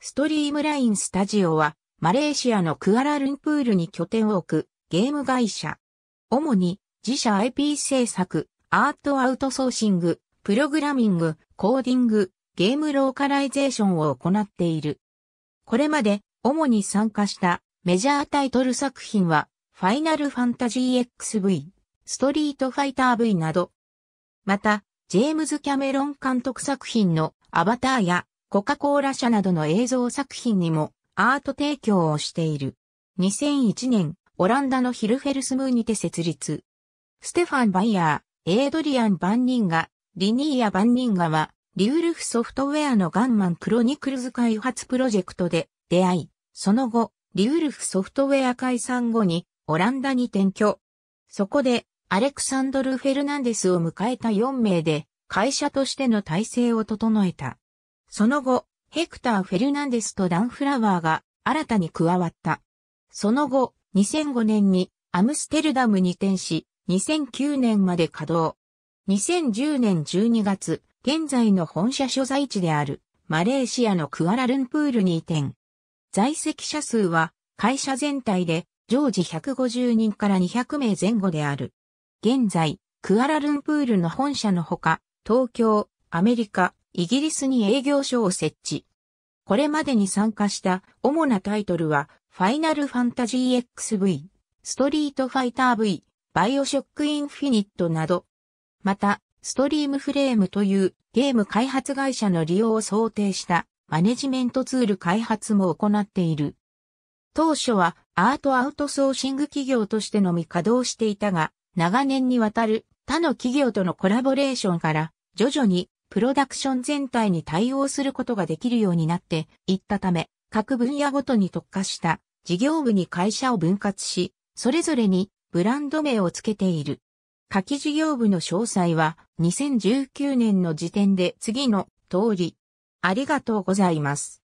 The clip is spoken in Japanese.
ストリームラインスタジオは、マレーシアのクアラルンプールに拠点を置くゲーム会社。主に自社 IP 制作、アートアウトソーシング、プログラミング、コーディング、ゲームローカライゼーションを行っている。これまで主に参加したメジャータイトル作品は、ファイナルファンタジー XV、ストリートファイター V など。また、ジェームズ・キャメロン監督作品のアバターやコカ・コーラ社などの映像作品にもアート提供をしている。2001年、オランダのヒルフェルスムーにて設立。ステファン・バイヤー、エイドリアン・バンニンガ、リニーヤ・バンニンガは、リウルフソフトウェアのガンマンクロニクルズ開発プロジェクトで出会い、その後、リウルフソフトウェア解散後にオランダに転居。そこで、アレクサンドル・フェルナンデスを迎えた4名で、会社としての体制を整えた。その後、ヘクター・フェルナンデスとダン・フラワーが新たに加わった。その後、2005年にアムステルダムに転し、2009年まで稼働。2010年12月、現在の本社所在地であるマレーシアのクアラルンプールに移転。在籍者数は会社全体で常時150人から200名前後である。現在、クアラルンプールの本社のほか、東京、アメリカ、イギリスに営業所を設置。これまでに参加した主なタイトルは、ファイナルファンタジー XV、ストリートファイター V、バイオショックインフィニットなど。また、ストリームフレームというゲーム開発会社の利用を想定したマネジメントツール開発も行っている。当初はアートアウトソーシング企業としてのみ稼働していたが、長年にわたる他の企業とのコラボレーションから徐々にプロダクション全体に対応することができるようになっていったため、各分野ごとに特化した事業部に会社を分割し、それぞれにブランド名をつけている。夏季事業部の詳細は2019年の時点で次の通り。ありがとうございます。